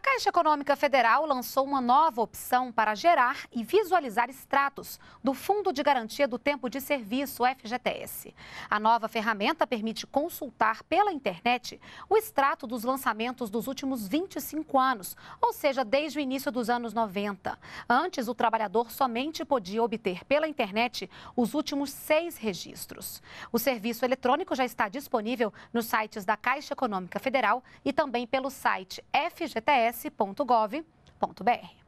A Caixa Econômica Federal lançou uma nova opção para gerar e visualizar extratos do Fundo de Garantia do Tempo de Serviço, FGTS. A nova ferramenta permite consultar pela internet o extrato dos lançamentos dos últimos 25 anos, ou seja, desde o início dos anos 90. Antes, o trabalhador somente podia obter pela internet os últimos seis registros. O serviço eletrônico já está disponível nos sites da Caixa Econômica Federal e também pelo site FGTS rs.gov.br.